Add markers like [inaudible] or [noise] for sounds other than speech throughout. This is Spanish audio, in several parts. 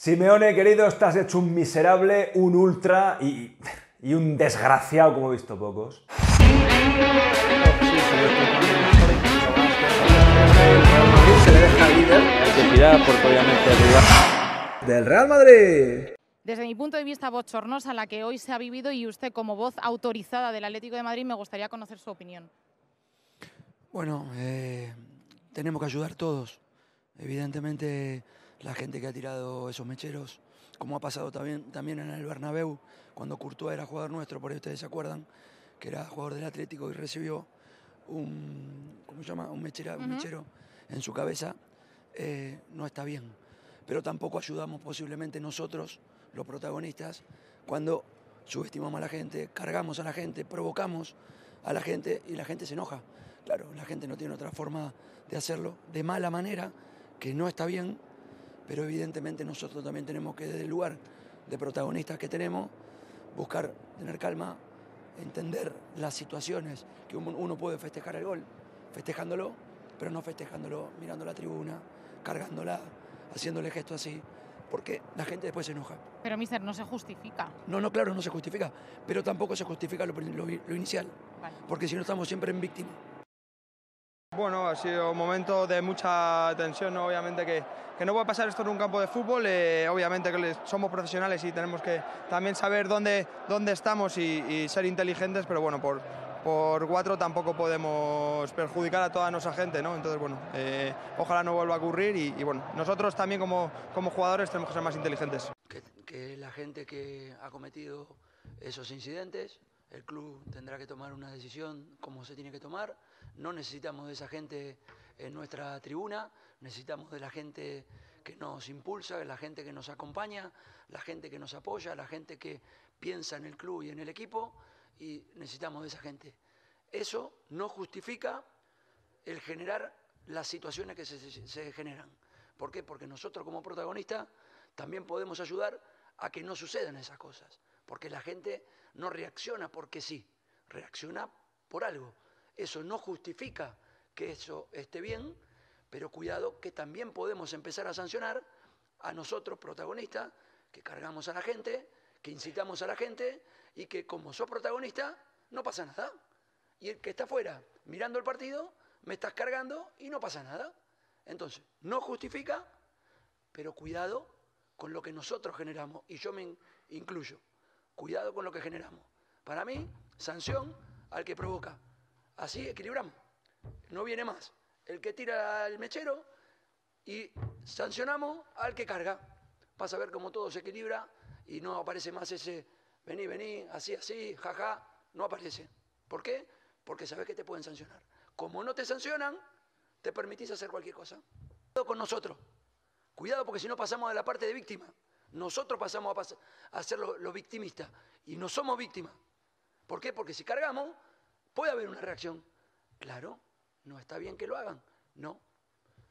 Simeone, querido, estás hecho un miserable, un ultra y, un desgraciado como he visto pocos. Del Real Madrid. Desde mi punto de vista chornosa, la que hoy se ha vivido y usted como voz autorizada del Atlético de Madrid me gustaría conocer su opinión. Bueno, eh, tenemos que ayudar todos. Evidentemente la gente que ha tirado esos mecheros, como ha pasado también, también en el Bernabéu, cuando Courtois era jugador nuestro, por ahí ustedes se acuerdan, que era jugador del Atlético y recibió un, Un, un mechero en su cabeza, eh, no está bien. Pero tampoco ayudamos posiblemente nosotros, los protagonistas, cuando subestimamos a la gente, cargamos a la gente, provocamos a la gente y la gente se enoja. Claro, la gente no tiene otra forma de hacerlo de mala manera, que no está bien, pero evidentemente nosotros también tenemos que, desde el lugar de protagonistas que tenemos, buscar tener calma, entender las situaciones que uno puede festejar el gol, festejándolo, pero no festejándolo mirando la tribuna, cargándola, haciéndole gestos así, porque la gente después se enoja. Pero, mister, no se justifica. No, no, claro, no se justifica, pero tampoco se justifica lo, inicial, porque si no estamos siempre en víctima. Bueno, ha sido un momento de mucha tensión, ¿no? obviamente que, que, no puede pasar esto en un campo de fútbol, eh, obviamente que somos profesionales y tenemos que también saber dónde, dónde estamos y, ser inteligentes, pero bueno, por, por cuatro tampoco podemos perjudicar a toda nuestra gente, ¿no? Entonces, bueno, eh, ojalá no vuelva a ocurrir y, bueno, nosotros también como, como jugadores tenemos que ser más inteligentes. Que, que la gente que ha cometido esos incidentes, el club tendrá que tomar una decisión como se tiene que tomar no necesitamos de esa gente en nuestra tribuna, necesitamos de la gente que nos impulsa, de la gente que nos acompaña, la gente que nos apoya, la gente que piensa en el club y en el equipo, y necesitamos de esa gente. Eso no justifica el generar las situaciones que se, generan. ¿Por qué? Porque nosotros como protagonistas también podemos ayudar a que no sucedan esas cosas, porque la gente no reacciona porque sí, reacciona por algo. Eso no justifica que eso esté bien, pero cuidado que también podemos empezar a sancionar a nosotros protagonistas, que cargamos a la gente, que incitamos a la gente y que como soy protagonista no pasa nada. Y el que está afuera mirando el partido, me estás cargando y no pasa nada. Entonces, no justifica, pero cuidado con lo que nosotros generamos, y yo me incluyo, cuidado con lo que generamos. Para mí, sanción al que provoca. Así equilibramos. No viene más. El que tira el mechero y sancionamos al que carga. Vas a ver cómo todo se equilibra y no aparece más ese vení, vení, así, así, jaja. No aparece. ¿Por qué? Porque sabes que te pueden sancionar. Como no te sancionan, te permitís hacer cualquier cosa. Cuidado con nosotros. Cuidado porque si no pasamos de la parte de víctima. Nosotros pasamos a, ser los victimistas y no somos víctimas. ¿Por qué? Porque si cargamos, ¿Puede haber una reacción? Claro, no está bien que lo hagan, no.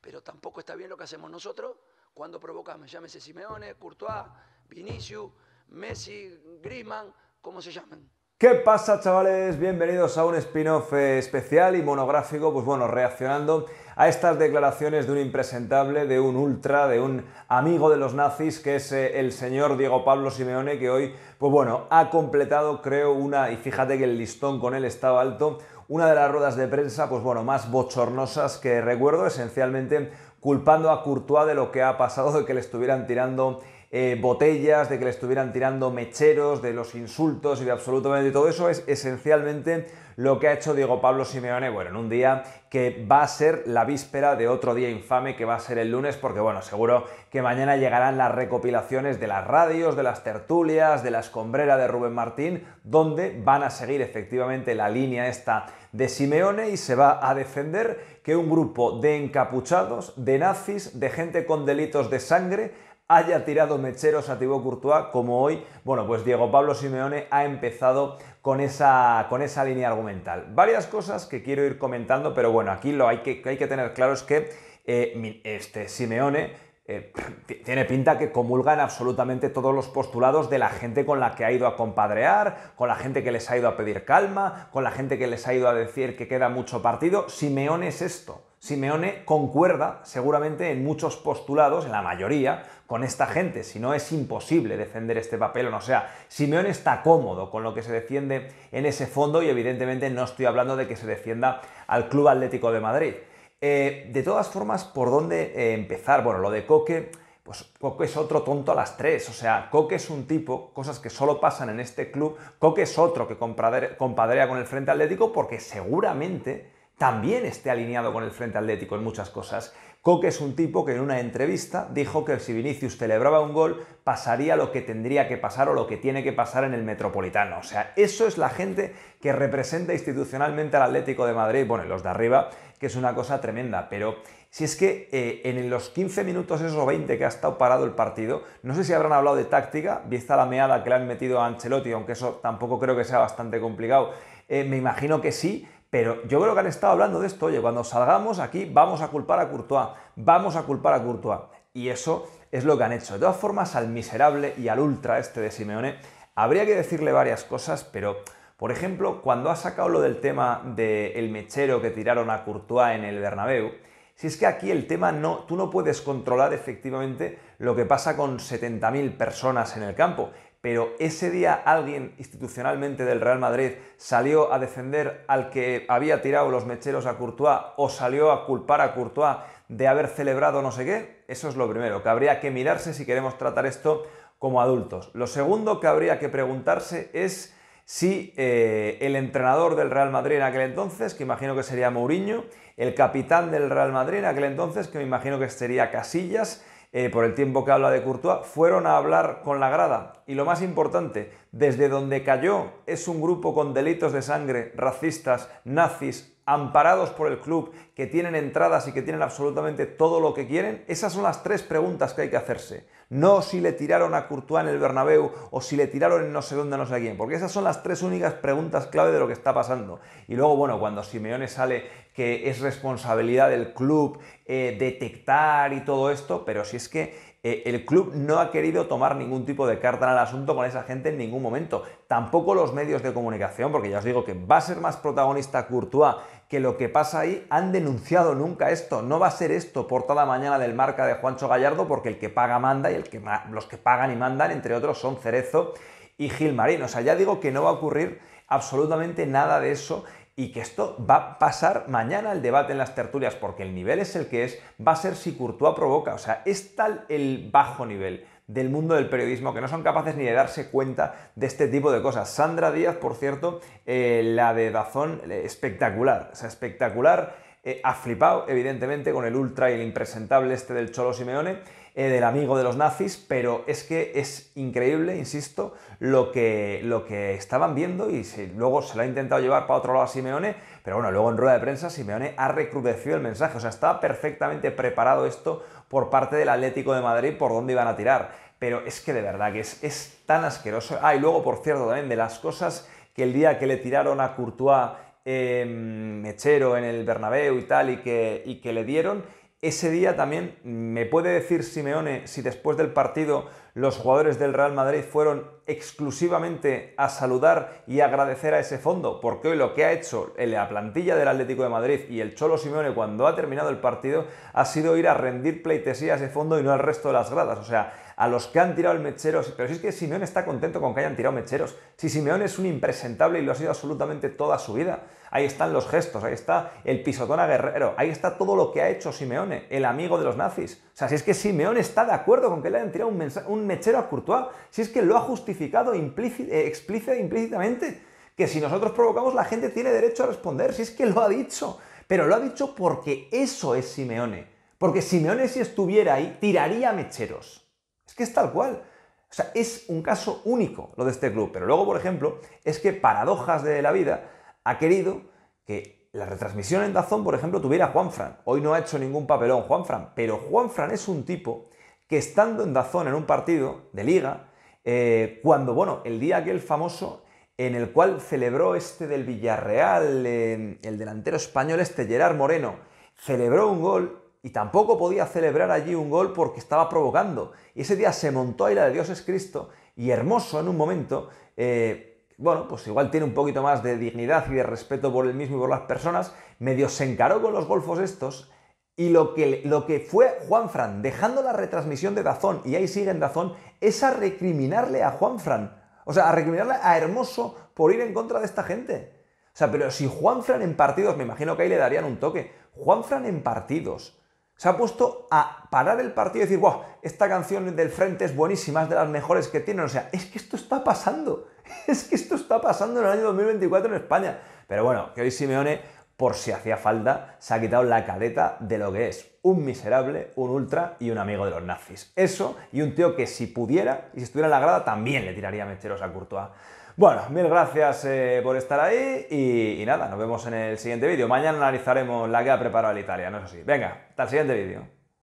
Pero tampoco está bien lo que hacemos nosotros cuando provocamos, llámese Simeone, Courtois, Vinicius, Messi, Griezmann, como se llamen. ¿Qué pasa chavales? Bienvenidos a un spin-off eh, especial y monográfico, pues bueno, reaccionando a estas declaraciones de un impresentable, de un ultra, de un amigo de los nazis, que es eh, el señor Diego Pablo Simeone, que hoy, pues bueno, ha completado, creo, una, y fíjate que el listón con él estaba alto, una de las ruedas de prensa, pues bueno, más bochornosas que recuerdo, esencialmente culpando a Courtois de lo que ha pasado, de que le estuvieran tirando eh, botellas, de que le estuvieran tirando mecheros, de los insultos y de absolutamente todo eso, es esencialmente lo que ha hecho Diego Pablo Simeone, bueno, en un día que va a ser la víspera de otro día infame que va a ser el lunes, porque bueno, seguro que mañana llegarán las recopilaciones de las radios, de las tertulias, de la escombrera de Rubén Martín, donde van a seguir efectivamente la línea esta de Simeone y se va a defender que un grupo de encapuchados, de nazis, de gente con delitos de sangre, haya tirado mecheros a Thibaut Courtois como hoy, bueno, pues Diego Pablo Simeone ha empezado con esa, con esa línea argumental. Varias cosas que quiero ir comentando, pero bueno, aquí lo hay que, hay que tener claro es que eh, este Simeone eh, [clears throat] tiene pinta que comulgan absolutamente todos los postulados de la gente con la que ha ido a compadrear, con la gente que les ha ido a pedir calma, con la gente que les ha ido a decir que queda mucho partido. Simeone es esto. Simeone concuerda seguramente en muchos postulados, en la mayoría, con esta gente, si no es imposible defender este papel. O sea, Simeone está cómodo con lo que se defiende en ese fondo y evidentemente no estoy hablando de que se defienda al Club Atlético de Madrid. Eh, de todas formas, ¿por dónde eh, empezar? Bueno, lo de Coque, pues Coque es otro tonto a las tres. O sea, Coque es un tipo, cosas que solo pasan en este club. Coque es otro que compadrea con el Frente Atlético porque seguramente también esté alineado con el Frente Atlético en muchas cosas. Coque es un tipo que en una entrevista dijo que si Vinicius celebraba un gol, pasaría lo que tendría que pasar o lo que tiene que pasar en el Metropolitano. O sea, eso es la gente que representa institucionalmente al Atlético de Madrid, bueno, y los de arriba, que es una cosa tremenda, pero si es que eh, en los 15 minutos esos 20 que ha estado parado el partido, no sé si habrán hablado de táctica, vista la meada que le han metido a Ancelotti, aunque eso tampoco creo que sea bastante complicado, eh, me imagino que sí, pero yo creo que han estado hablando de esto, oye, cuando salgamos aquí vamos a culpar a Courtois, vamos a culpar a Courtois. Y eso es lo que han hecho. De todas formas, al miserable y al ultra este de Simeone, habría que decirle varias cosas, pero por ejemplo, cuando ha sacado lo del tema del mechero que tiraron a Courtois en el Bernabéu, si es que aquí el tema no, tú no puedes controlar efectivamente lo que pasa con 70.000 personas en el campo pero ese día alguien institucionalmente del Real Madrid salió a defender al que había tirado los mecheros a Courtois o salió a culpar a Courtois de haber celebrado no sé qué, eso es lo primero, que habría que mirarse si queremos tratar esto como adultos. Lo segundo que habría que preguntarse es si eh, el entrenador del Real Madrid en aquel entonces, que imagino que sería Mourinho, el capitán del Real Madrid en aquel entonces, que me imagino que sería Casillas, eh, por el tiempo que habla de Courtois, fueron a hablar con la grada. Y lo más importante, desde donde cayó es un grupo con delitos de sangre, racistas, nazis, amparados por el club, que tienen entradas y que tienen absolutamente todo lo que quieren? Esas son las tres preguntas que hay que hacerse. No si le tiraron a Courtois en el Bernabéu o si le tiraron en no sé dónde, no sé a quién, porque esas son las tres únicas preguntas clave de lo que está pasando. Y luego, bueno, cuando Simeone sale que es responsabilidad del club eh, detectar y todo esto, pero si es que eh, el club no ha querido tomar ningún tipo de carta en el asunto con esa gente en ningún momento. Tampoco los medios de comunicación, porque ya os digo que va a ser más protagonista Courtois que lo que pasa ahí, han denunciado nunca esto. No va a ser esto por toda mañana del marca de Juancho Gallardo, porque el que paga manda y el los que pagan y mandan, entre otros, son Cerezo y Gilmarín. O sea, ya digo que no va a ocurrir absolutamente nada de eso y que esto va a pasar mañana el debate en las tertulias, porque el nivel es el que es, va a ser si Courtois provoca. O sea, es tal el bajo nivel del mundo del periodismo que no son capaces ni de darse cuenta de este tipo de cosas. Sandra Díaz, por cierto, eh, la de Dazón, eh, espectacular, o sea, espectacular. Eh, ha flipado, evidentemente, con el ultra y el impresentable este del Cholo Simeone, eh, del amigo de los nazis, pero es que es increíble, insisto, lo que, lo que estaban viendo y luego se lo ha intentado llevar para otro lado a Simeone, pero bueno, luego en rueda de prensa Simeone ha recrudecido el mensaje, o sea, estaba perfectamente preparado esto por parte del Atlético de Madrid por dónde iban a tirar. Pero es que de verdad que es, tan asqueroso. Ah, y luego, por cierto, también de las cosas que el día que le tiraron a Courtois em, Mechero en el Bernabéu y tal, y que, y que le dieron, ese día también me puede decir Simeone si después del partido los jugadores del Real Madrid fueron exclusivamente a saludar y agradecer a ese fondo, porque hoy lo que ha hecho la plantilla del Atlético de Madrid y el Cholo Simeone cuando ha terminado el partido ha sido ir a rendir pleitesía a ese fondo y no al resto de las gradas. O sea, a los que han tirado el mechero. Pero si es que Simeone está contento con que hayan tirado mecheros. Si Simeone es un impresentable y lo ha sido absolutamente toda su vida. Ahí están los gestos, ahí está el pisotón a Guerrero, ahí está todo lo que ha hecho Simeone, el amigo de los nazis. O sea, si es que Simeone está de acuerdo con que le hayan tirado un, un mechero a Courtois, si es que lo ha justificado eh, implícitamente, que si nosotros provocamos la gente tiene derecho a responder, si es que lo ha dicho, pero lo ha dicho porque eso es Simeone, porque Simeone si estuviera ahí tiraría mecheros, es que es tal cual. O sea, es un caso único lo de este club, pero luego, por ejemplo, es que paradojas de la vida ha querido que la retransmisión en Dazón, por ejemplo, tuviera Juan Juanfran. Hoy no ha hecho ningún papelón Juanfran, pero Juan Juanfran es un tipo que estando en Dazón en un partido de liga, eh, cuando, bueno, el día aquel famoso en el cual celebró este del Villarreal, eh, el delantero español este Gerard Moreno, celebró un gol y tampoco podía celebrar allí un gol porque estaba provocando. Y ese día se montó ahí la de Dios es Cristo y hermoso en un momento, eh, bueno, pues igual tiene un poquito más de dignidad y de respeto por el mismo y por las personas, medio se encaró con los golfos estos y lo que, lo que fue Juanfran, dejando la retransmisión de Dazón, y ahí sigue en Dazón, es a recriminarle a Juanfran. O sea, a recriminarle a Hermoso por ir en contra de esta gente. O sea, pero si Juanfran en partidos, me imagino que ahí le darían un toque. Juanfran en partidos. Se ha puesto a parar el partido y decir, guau esta canción del frente es buenísima, es de las mejores que tienen. O sea, es que esto está pasando. [laughs] Es que esto está pasando en el año 2024 en España. Pero bueno, que hoy Simeone por si hacía falta, se ha quitado la caleta de lo que es un miserable, un ultra y un amigo de los nazis. Eso y un tío que si pudiera y si estuviera en la grada también le tiraría mecheros a Courtois. Bueno, mil gracias eh, por estar ahí y, y, nada, nos vemos en el siguiente vídeo. Mañana analizaremos la que ha preparado el Italia, no es así. Venga, hasta el siguiente vídeo.